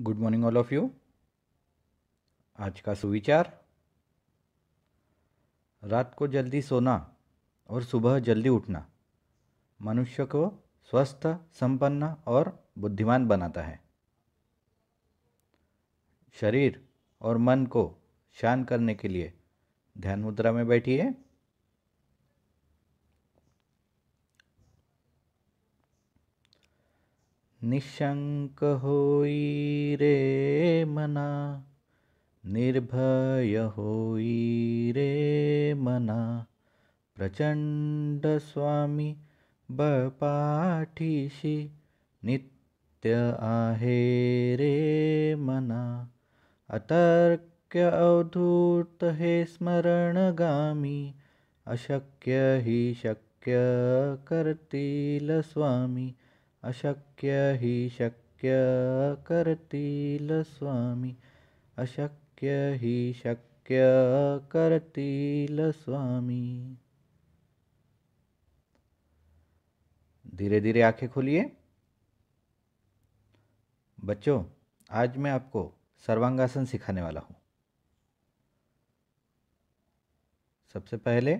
good morning all of you आज का सुविचार रात को जल्दी सोना और सुबह जल्दी उठना मनुष्य को स्वस्थ संपन्न और बुद्धिमान बनाता है शरीर और मन को शांत करने के लिए ध्यान मुद्रा में बैठिए निशङ्क होइ रे मना निर्भय होइ रे मना स्वामी बपाठिषि नित्य आहे रे मना अतर्क्य अवधूत हे स्मरणगामी अशक्य हि शक्य करतील स्वामी अशक्य ही शक्य करतील स्वामी अशक्य ही शक्य करतील स्वामी धीरे धीरे आंखें खोलिए बच्चों आज मैं आपको सर्वांगासन सिखाने वाला हूँ सबसे पहले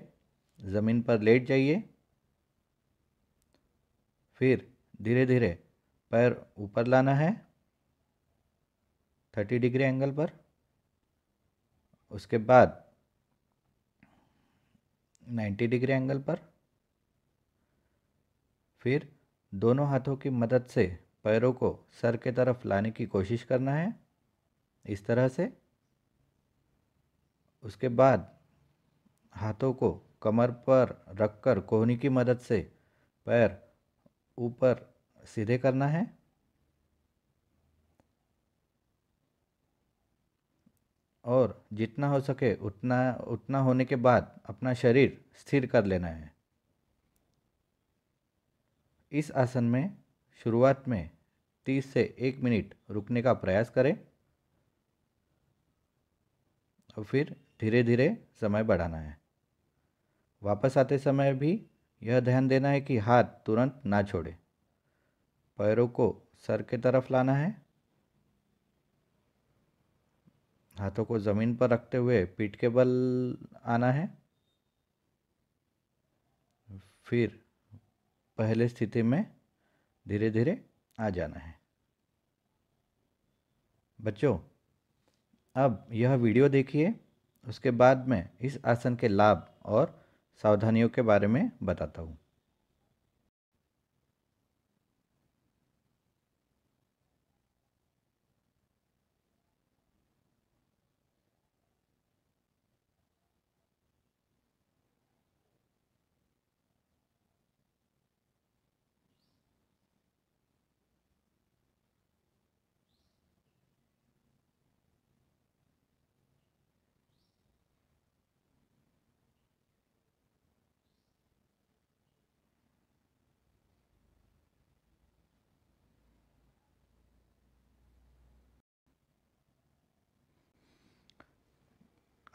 ज़मीन पर लेट जाइए फिर धीरे धीरे पैर ऊपर लाना है थर्टी डिग्री एंगल पर उसके बाद नाइन्टी डिग्री एंगल पर फिर दोनों हाथों की मदद से पैरों को सर के तरफ लाने की कोशिश करना है इस तरह से उसके बाद हाथों को कमर पर रखकर कोहनी की मदद से पैर ऊपर सीधे करना है और जितना हो सके उतना उतना होने के बाद अपना शरीर स्थिर कर लेना है इस आसन में शुरुआत में 30 से 1 मिनट रुकने का प्रयास करें और फिर धीरे धीरे समय बढ़ाना है वापस आते समय भी यह ध्यान देना है कि हाथ तुरंत ना छोड़े पैरों को सर के तरफ लाना है हाथों को ज़मीन पर रखते हुए पीठ के बल आना है फिर पहले स्थिति में धीरे धीरे आ जाना है बच्चों अब यह वीडियो देखिए उसके बाद मैं इस आसन के लाभ और सावधानियों के बारे में बताता हूँ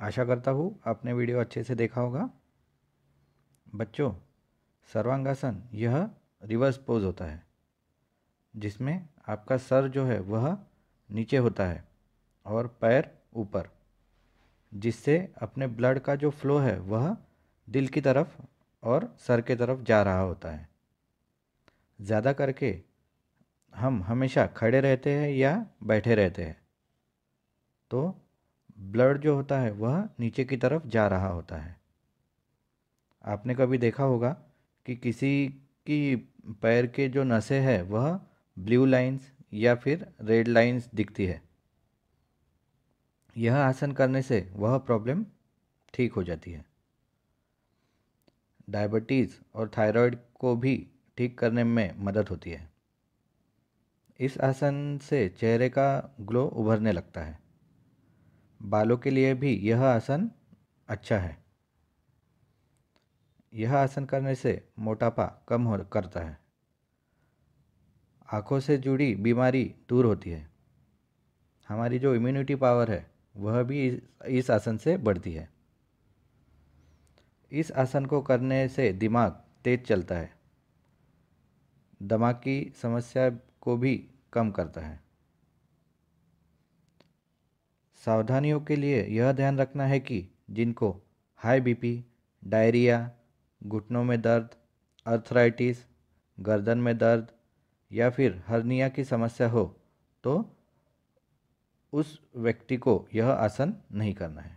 आशा करता हूँ आपने वीडियो अच्छे से देखा होगा बच्चों सर्वांगासन यह रिवर्स पोज होता है जिसमें आपका सर जो है वह नीचे होता है और पैर ऊपर जिससे अपने ब्लड का जो फ्लो है वह दिल की तरफ और सर के तरफ जा रहा होता है ज़्यादा करके हम हमेशा खड़े रहते हैं या बैठे रहते हैं तो ब्लड जो होता है वह नीचे की तरफ जा रहा होता है आपने कभी देखा होगा कि किसी की पैर के जो नसें हैं वह ब्लू लाइंस या फिर रेड लाइंस दिखती है यह आसन करने से वह प्रॉब्लम ठीक हो जाती है डायबिटीज़ और थायराइड को भी ठीक करने में मदद होती है इस आसन से चेहरे का ग्लो उभरने लगता है बालों के लिए भी यह आसन अच्छा है यह आसन करने से मोटापा कम हो करता है आँखों से जुड़ी बीमारी दूर होती है हमारी जो इम्यूनिटी पावर है वह भी इस, इस आसन से बढ़ती है इस आसन को करने से दिमाग तेज चलता है दिमाग की समस्या को भी कम करता है सावधानियों के लिए यह ध्यान रखना है कि जिनको हाई बीपी, डायरिया घुटनों में दर्द अर्थराइटिस गर्दन में दर्द या फिर हर्निया की समस्या हो तो उस व्यक्ति को यह आसन नहीं करना है